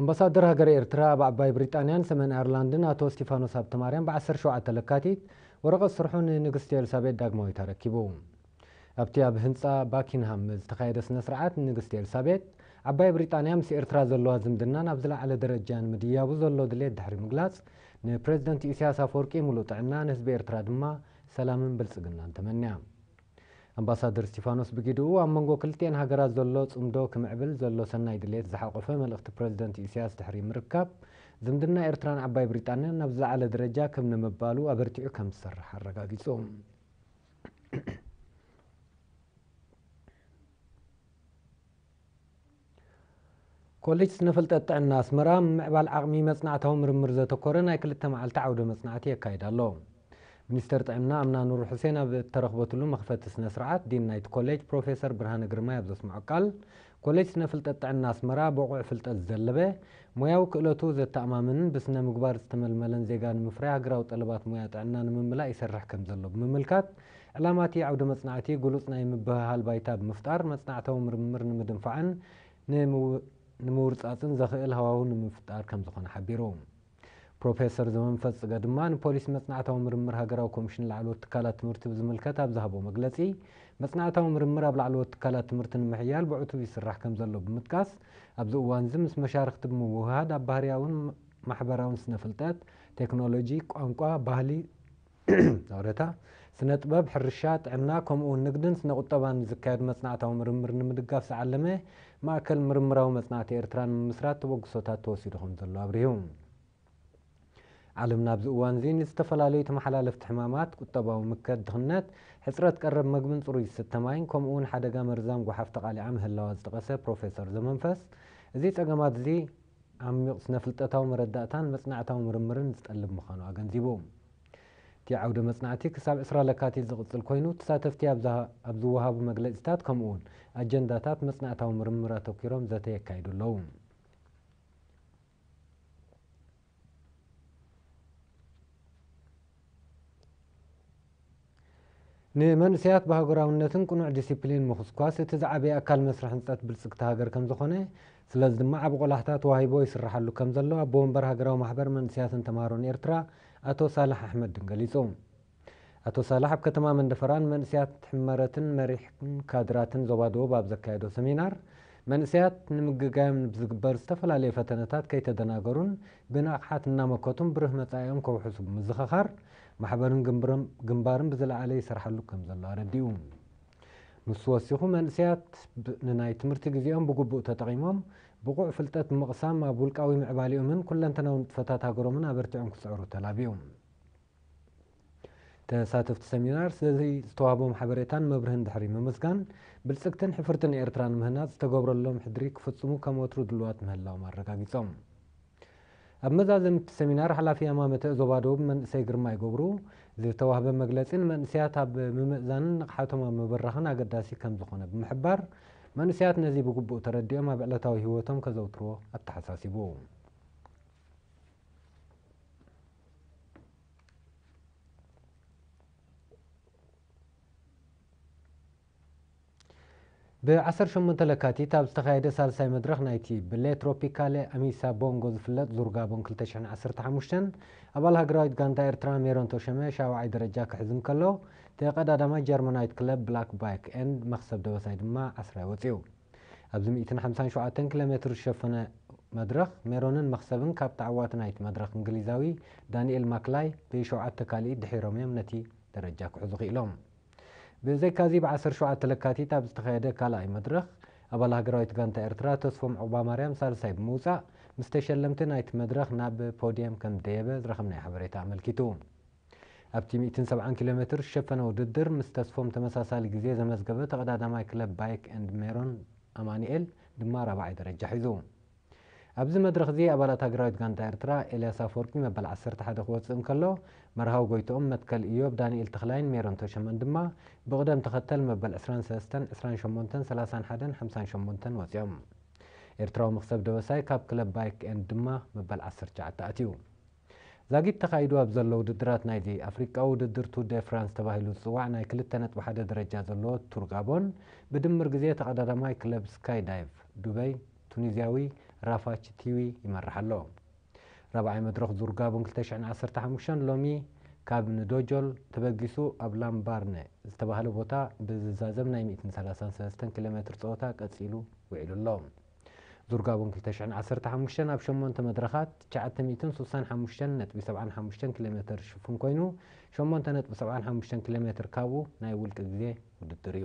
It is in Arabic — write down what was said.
ኣምባሳደር ሃገረ ኤርትራ ብዓባይ ብሪጣንያን ሰሜን ኣየርላንድን ኣቶ ስጢፋኖስ ሃብተማርያም ብ17 ለካቲት ወረቐት ስርሑ ንንግስቲ ኤልሳቤት ዳግማዊ ተረኪቡ ኣብቲ ኣብ ህንፃ ባኪንሃም ዝተካየደ ስነ ስርዓት ንንግስቲ ኤልሳቤት ዓባይ ብሪጣንያ ምስ ኤርትራ ዘለዋ ዝምድና ናብ ዝለዕለ ደረጃ ንምድያቡ ዘሎ ድሌት ድሕሪ ምግላፅ ንፕሬዚደንት ኢሳያስ ኣፈወርቂ ሙሉእ ጥዕና ንህዝቢ ኤርትራ ድማ ሰላምን ብልፅግናን ተመንያ ኣምባሳደር ስጢፋኖስ ብግድኡ ኣብ መንጎ ክልትኤን ሃገራት ዘሎ ፅምዶ ክምዕብል ዘሎ ሰናይ ድሌት ዝሓቆፈ መልእኽቲ ፕረዚደንት እስያስ ድሕሪ ምርካብ ዝምድና ኤርትራን ዓባይ ብሪጣንያን ናብ ዝለዓለ ደረጃ ከም ንምባሉ ኣበርቲዑ ከም ዝሰርሕ ኣረጋጊፁ ኮሌጅ ስነፈልጠት ጥዕና ኣስመራ ምዕባል ዓቕሚ መፅናዕታዊ ምርምር ዘተኮረ ናይ ክልተ መዓልቲ ዓውደ መፅናዕቲ የካይዳ ኣሎ ሚኒስተር ጥዕና ኣብ ናኑር ሁሴን ኣብ እተረኽበትሉ መኽፈቲ ስነ ስርዓት ዲን ናይቲ ኮሌጅ ፕሮፌሰር ብርሃነ ግርማ ኣብ ዘስምዖ ቃል ኮሌጅ ስነ ፍልጠት ጥዕና ኣስመራ ብቑዕ ፍልጠት ዘለበ ሞያዊ ክእለቱ ዘተኣማምንን ብስነ ምግባር ዝተመልመለን ዜጋ ንምፍራይ ሃገራዊ ጠለባት ሞያ ጥዕና ንምምላእ ይሰርሕ ከም ዘሎ ብምምልካት ዕላማ እቲ ዓውደ መፅናዕቲ ጉሉፅ ናይ ምብህሃል ባይታ ብምፍጣር መፅናዕታዊ ምርምር ንምድንፋዕን ንምውርፃፅን ዘኽእል ሃዋህው ንምፍጣር ከም ዝኾነ ሓቢሩ ፕሮፌሰር ዘመንፈስ ፅገ ድማ ንፖሊስ መፅናዕታዊ ምርምር ሃገራዊ ኮሚሽን ላዕለዎት ትካላት ትምህርቲ ብዝምልከት ኣብ ዝሃቦ መግለፂ መፅናዕታዊ ምርምር ኣብ ላዕለዎት ትካላት ትምህርቲ ንምሕያል ብዕቱብ ይስራሕ ከም ዘሎ ብምጥቃስ ኣብዚ እዋን እዚ ምስ መሻርክቲ ብምውህሃድ ኣብ ባህርያውን ማሕበራውን ስነ ፍልጠት ቴክኖሎጂ ቋንቋ ባህሊ ረታ ስነ ጥበብ ሕርሻ ጥዕና ከምኡውን ንግድን ስነ ቁጠባን ዝካየድ መፅናዕታዊ ምርምር ንምድጋፍ ዝዓለመ ማእከል ምርምራዊ መፅናዕቲ ኤርትራ ንምምስራት ተበግሶታት ተወሲዱ ከም ዘሎ ኣብርሂቡ علمنا بزوان زين استفلالي تمحلالف تحمامات كتبا ومكاد دهنات حسرات كرب مقمن صوري ستماين كوم اون حدقا مرزام قحفت قالي عمه اللواز دغسي بروفيسور زمنفس زي تقامات زي عم يقصنا فلتاتا ومرداتان مصنعتا ومرمرن استقلب مخانو اغن زيبوم تي عودة مصنعتي كساب إسرا لكاتي زغط الكوينو تساتفتي أبزوها بمقلق استات كوم اون أجنداتات مصنعتا ومرمراتو كيروم زتي يكايدو اللوم ንመንእሰያት ብሃገራውነትን ቁኑዕ ዲስፕሊን ምኹስኳስ እቲ ዝዓበየ ኣካል መስርሕ ህንፀት ብልፅግቲ ሃገር ከም ዝኾነ ስለዚ ድማ ዓብ ቆላሕታ ተዋሂቦ ይስራሓሉ ከም ዘሎ ኣቦ ወንበር ሃገራዊ ማሕበር መንእስያትን ተምሃሮን ኤርትራ ኣቶ ሳላሕ ኣሕመድን ገሊጹ ኣቶ ሳላሕ ኣብ ከተማ መንደፈራን መንእስያት ሕመረትን መሪሕን ካድራትን ዞባ ደቡብ ኣብ ዘካየዶ ሰሚናር منسيات نمجگام بزگبر استفلا لی فتنتات که تدناگرون بنا حت نمکاتون بره متعیم کو حسب مزخخر محبرن جنبرم جنبارم بزل علی سرحلو کم زل آردیوم مسواسی خو منسیات نای تمرتی جزیم بگو بو تطعیمم بگو فلتات مقسم مع بولک اوی معبالیم من کل انتنا فتات هاگرمن عبرتیم کس عروت لابیوم ተሳተፍቲ ሰሚናር ስለዚ ዝተዋህቦም ሓበሬታን መብርህን ድሕሪ ምምስጋን ብልፅግትን ሕፍርትን ኤርትራ ንምህናፅ ዝተገብረሎም ሕድሪ ክፍፅሙ ከም ወትሩ ድልዋት ምህላዎም ኣረጋጊፆም ኣብ መዛዘምቲ ሰሚናር ሓላፊ ኣማመተ ዞባ ደቡብ መንእሰይ ግርማ ይገብሩ ዝተዋህበ መግለፂን መንእስያት ኣብ ምምእዛንን ንቕሓቶም ኣብ ምብራኽን ኣገዳሲ ከም ዝኾነ ብምሕባር መንእስያት ነዚ ብግቡእ ተረዲኦም ኣብ ዕለታዊ ሂወቶም ከዘውትርዎ ኣተሓሳሲቡ ብ10 8 ለካቲት ኣብ ዝተኻየደ ሳልሳይ መድረኽ ናይቲ ብሌ ትሮፒካሌ ኣሚሳ ቦንጎ ዝፍለጥ ዙርጋቦን 215 ኣባል ሃገራዊት ጋንታ ኤርትራ ሜሮን ተሸመ ሻብዓይ ደረጃ ክሕዝም ከሎ ተቐዳዳማይ ጀርመናዊት ክለብ ብላክ ባይክ ኤንድ መኽሰብ ደበሳይ ድማ 1ስራይ ወፂኡ ኣብዚ 157 ኪሎ ሜትር ዝሸፈነ መድረኽ ሜሮንን መኽሰብን ካብ ተዓዋት ናይቲ መድረኽ እንግሊዛዊ ዳንኤል ማክላይ ብ7 ካልኢት ድሒሮም እዮም ነቲ ደረጃ ክሕዙ ኽኢሎም ብዘይካዚ ብ17 ለካቲት ኣብ ዝተኸየደ ካልኣይ መድረኽ ኣባል ሃገራዊት ጋንታ ኤርትራ ተስፎም ዑባማርያም ሳልሳይ ብምውፃእ ምስ ተሸለምቲ ናይቲ መድረኽ ናብ ፖድየም ከም ደየበ ዝረኸብናይ ሓበሬታ ኣመልኪቱ ኣብቲ 170 ኪሎ ሜትር ዝሸፈነ ውድድር ምስ ተስፎም ተመሳሳሊ ግዜ ዘመዝገበ ተቐዳዳማይ ክለብ ባይክ ኤንድ ሜሮን ኣማኒኤል ድማ ረባዓይ ደረጃ ሒዙ ኣብዚ መድረክ እዚ ኣባላት ሃገራዊት ጋንታ ኤርትራ ኤልያስ ኣፈወርቂ መበል 11 ክወፅእ እንከሎ መርሃዊ ጎይትኦም መትከል እዮብ ዳንኤል ተክላይን ሜሮን ተሸመን ድማ ብቅደም ተኸተል መበል 23 28 31 58 ወፂኦም ኤርትራዊ ምክሰብ ደበሳይ ካብ ክለብ ባይክ ኤንድ ድማ መበል 19 ኣትዩ ዛጊድ ተኻይዱ ኣብ ዘሎ ውድድራት ናይዚ ኣፍሪቃዊ ውድድር ቱር ደ ፍራንስ ተባሂሉ ዝፅዋዕ ናይ 2.1 ደረጃ ዘለዎ ቱር ጋቦን ብድምር ግዜ ተቐዳዳማይ ክለብ ስካይ ዳይቭ ዱበይ ቱኒዝያዊ ራፋች ቲቪ ይመርሕ ኣሎ ረብዓይ መድረኽ ዙርጋቡን 215 ሎሚ ካብ ንዶጆል ተበጊሱ ኣብ ላምባርነ ዝተባሃለ ቦታ ብዝዛዘብ ናይ 133 ኪሎ ሜትር ፀወታ ቀፂሉ ውዒሉ ኣሎ ዙርጋቡን 215 ኣብ 8 መድረኻት 965.75 ኪሎ ሜትር ሽፉን ኮይኑ 8.75 ኪሎ ሜትር ካብኡ ናይ ውልቂ ግዜ ውድድር እዩ